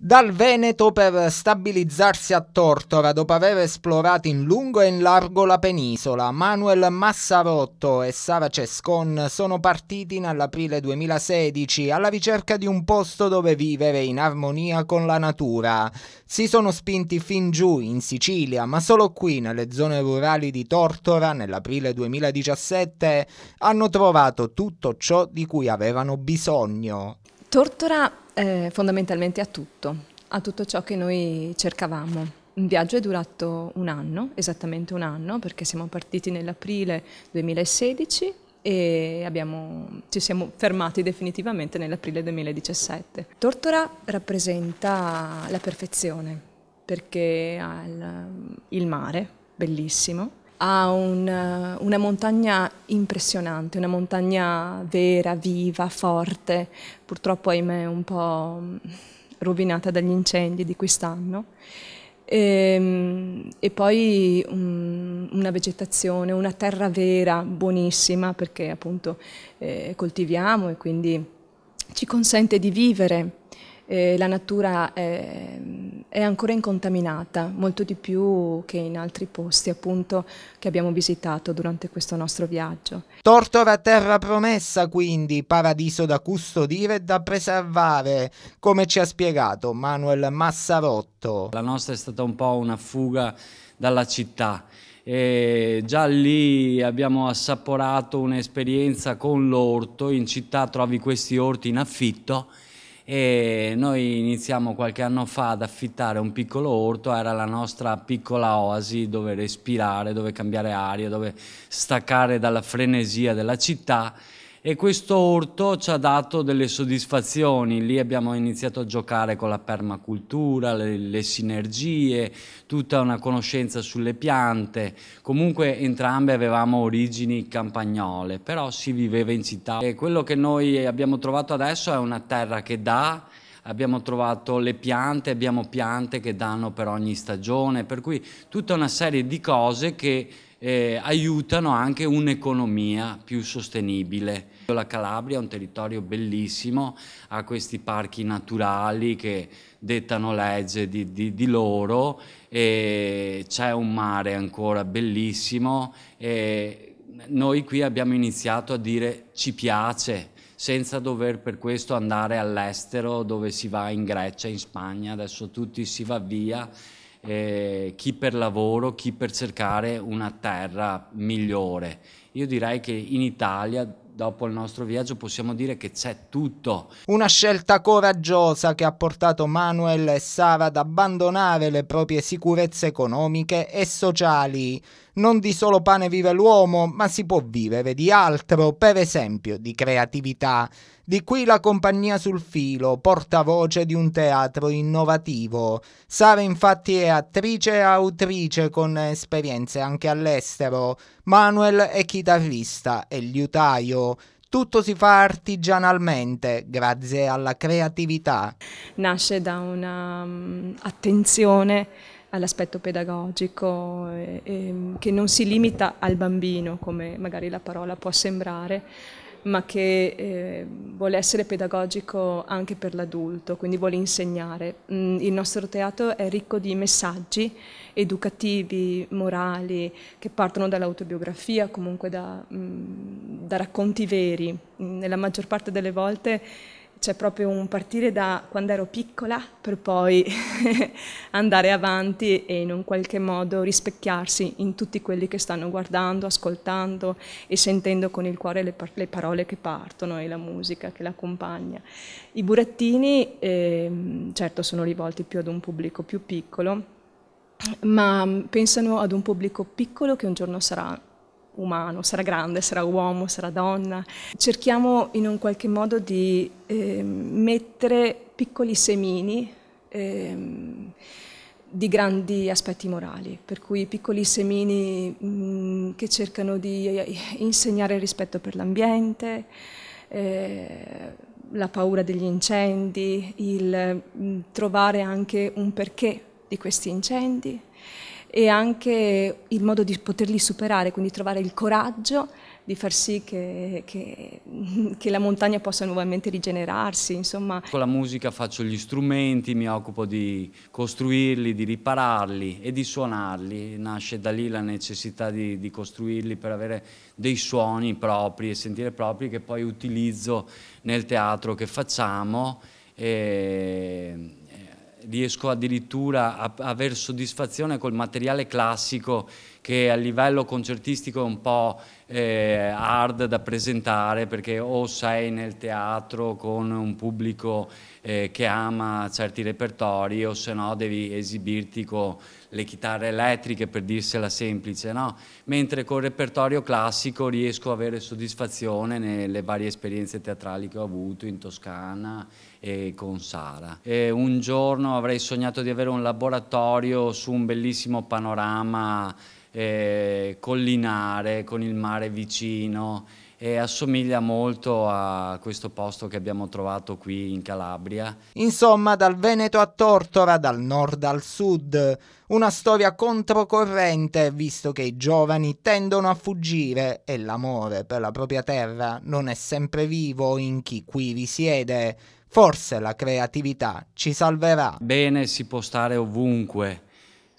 dal Veneto per stabilizzarsi a Tortora dopo aver esplorato in lungo e in largo la penisola. Manuel Massarotto e Sara Cescon sono partiti nell'aprile 2016 alla ricerca di un posto dove vivere in armonia con la natura. Si sono spinti fin giù in Sicilia, ma solo qui nelle zone rurali di Tortora nell'aprile 2017 hanno trovato tutto ciò di cui avevano bisogno. Tortora eh, fondamentalmente a tutto, a tutto ciò che noi cercavamo. Un viaggio è durato un anno, esattamente un anno, perché siamo partiti nell'aprile 2016 e abbiamo, ci siamo fermati definitivamente nell'aprile 2017. Tortora rappresenta la perfezione, perché ha il, il mare, bellissimo, ha un, eh, una montagna impressionante, una montagna vera, viva, forte, purtroppo ahimè un po' mm, rovinata dagli incendi di quest'anno. E, ehm, e, poi um, una vegetazione, una terra vera, buonissima, perché appunto eh, coltiviamo e quindi ci consente di vivere. Eh, la natura è è ancora incontaminata, molto di più che in altri posti appunto che abbiamo visitato durante questo nostro viaggio. Tortora terra promessa quindi, paradiso da custodire e da preservare, come ci ha spiegato Manuel Massarotto. La nostra è stata un po' una fuga dalla città. E già lì abbiamo assaporato un'esperienza con l'orto, in città trovi questi orti in affitto e noi iniziamo qualche anno fa ad affittare un piccolo orto, era la nostra piccola oasi dove respirare, dove cambiare aria, dove staccare dalla frenesia della città e questo orto ci ha dato delle soddisfazioni, lì abbiamo iniziato a giocare con la permacultura, le, le sinergie, tutta una conoscenza sulle piante, comunque entrambe avevamo origini campagnole, però si viveva in città e quello che noi abbiamo trovato adesso è una terra che dà abbiamo trovato le piante, abbiamo piante che danno per ogni stagione, per cui tutta una serie di cose che eh, aiutano anche un'economia più sostenibile. La Calabria è un territorio bellissimo, ha questi parchi naturali che dettano legge di, di, di loro, c'è un mare ancora bellissimo. E noi qui abbiamo iniziato a dire ci piace, senza dover per questo andare all'estero dove si va in Grecia, in Spagna, adesso tutti si va via eh, chi per lavoro, chi per cercare una terra migliore. Io direi che in Italia dopo il nostro viaggio possiamo dire che c'è tutto. Una scelta coraggiosa che ha portato Manuel e Sara ad abbandonare le proprie sicurezze economiche e sociali non di solo pane vive l'uomo, ma si può vivere di altro, per esempio di creatività. Di qui la compagnia sul filo, portavoce di un teatro innovativo. Sara infatti è attrice e autrice con esperienze anche all'estero. Manuel è chitarrista e liutaio. Tutto si fa artigianalmente grazie alla creatività. Nasce da un'attenzione mm, all'aspetto pedagogico, e, eh, e, ehm, che non si limita al bambino, come magari la parola può sembrare, ma che eh, vuole essere pedagogico anche per l'adulto, quindi vuole insegnare. Mm, il nostro teatro è ricco di messaggi educativi, morali, che partono dall'autobiografia, comunque da, mm, da racconti veri. Mm, nella maggior parte delle volte c'è proprio un partire da quando ero piccola per poi andare avanti e in un qualche modo rispecchiarsi in tutti quelli che stanno guardando, ascoltando e sentendo con il cuore le, par- le parole che partono e la musica che l'accompagna. I burattini eh, certo sono rivolti più ad un pubblico più piccolo, ma pensano ad un pubblico piccolo che un giorno sarà umano, sarà grande, sarà uomo, sarà donna. Cerchiamo in un qualche modo di eh, mettere piccoli semini eh, di grandi aspetti morali, per cui piccoli semini mh, che cercano di eh, insegnare il rispetto per l'ambiente, eh, la paura degli incendi, il mh, trovare anche un perché di questi incendi e anche il modo di poterli superare, quindi trovare il coraggio di far sì che, che, che, la montagna possa nuovamente rigenerarsi. Insomma. Con la musica faccio gli strumenti, mi occupo di costruirli, di ripararli e di suonarli. Nasce da lì la necessità di, di costruirli per avere dei suoni propri e sentire propri che poi utilizzo nel teatro che facciamo. E riesco addirittura a, a aver soddisfazione col materiale classico che a livello concertistico è un po' eh, hard da presentare perché o sei nel teatro con un pubblico eh, che ama certi repertori o se no devi esibirti con le chitarre elettriche per dirsela semplice, no? mentre col repertorio classico riesco a avere soddisfazione nelle varie esperienze teatrali che ho avuto in Toscana e con Sara. E un giorno avrei sognato di avere un laboratorio su un bellissimo panorama eh, collinare, con il mare vicino e assomiglia molto a questo posto che abbiamo trovato qui in Calabria. Insomma, dal Veneto a Tortora, dal nord al sud, una storia controcorrente, visto che i giovani tendono a fuggire e l'amore per la propria terra non è sempre vivo in chi qui risiede. Forse la creatività ci salverà. Bene si può stare ovunque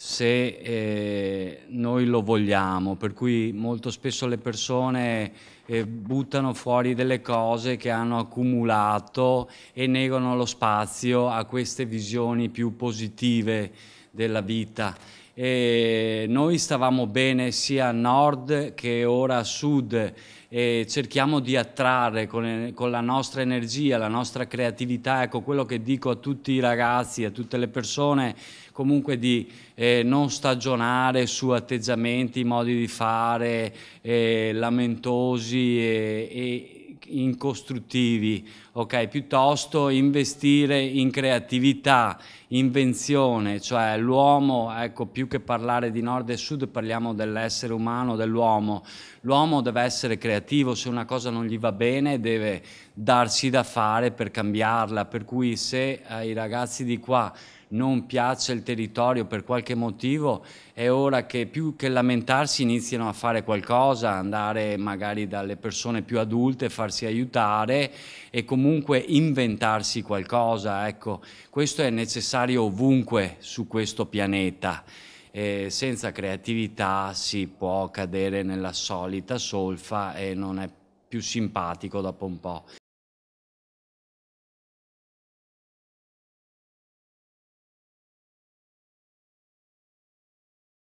se eh, noi lo vogliamo, per cui molto spesso le persone eh, buttano fuori delle cose che hanno accumulato e negano lo spazio a queste visioni più positive della vita. E noi stavamo bene sia a nord che ora a sud e cerchiamo di attrarre con, con, la nostra energia, la nostra creatività, ecco quello che dico a tutti i ragazzi, a tutte le persone comunque di eh, non stagionare su atteggiamenti, modi di fare eh, lamentosi e, e incostruttivi, ok? Piuttosto investire in creatività, invenzione, cioè l'uomo, ecco, più che parlare di nord e sud, parliamo dell'essere umano, dell'uomo. L'uomo deve essere creativo, se una cosa non gli va bene deve darsi da fare per cambiarla, per cui se ai eh, ragazzi di qua non piace il territorio per qualche motivo, è ora che più che lamentarsi iniziano a fare qualcosa, andare magari dalle persone più adulte, farsi aiutare e comunque inventarsi qualcosa. Ecco, questo è necessario ovunque su questo pianeta. Eh, senza creatività si può cadere nella solita solfa e non è più simpatico dopo un po'.